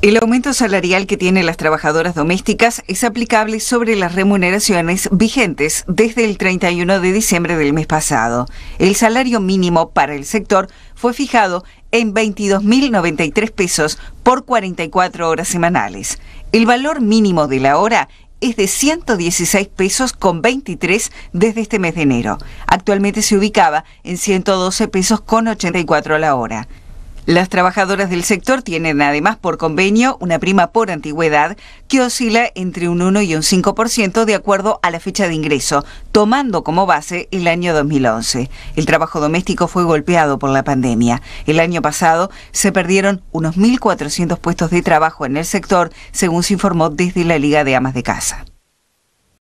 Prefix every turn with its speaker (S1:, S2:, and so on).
S1: El aumento salarial que tienen las trabajadoras domésticas es aplicable sobre las remuneraciones vigentes desde el 31 de diciembre del mes pasado. El salario mínimo para el sector fue fijado en 22.093 pesos por 44 horas semanales. El valor mínimo de la hora es de 116 pesos con 23 desde este mes de enero. Actualmente se ubicaba en 112 pesos con 84 a la hora. Las trabajadoras del sector tienen además por convenio una prima por antigüedad que oscila entre un 1 y un 5% de acuerdo a la fecha de ingreso, tomando como base el año 2011. El trabajo doméstico fue golpeado por la pandemia. El año pasado se perdieron unos 1.400 puestos de trabajo en el sector, según se informó desde la Liga de Amas de Casa.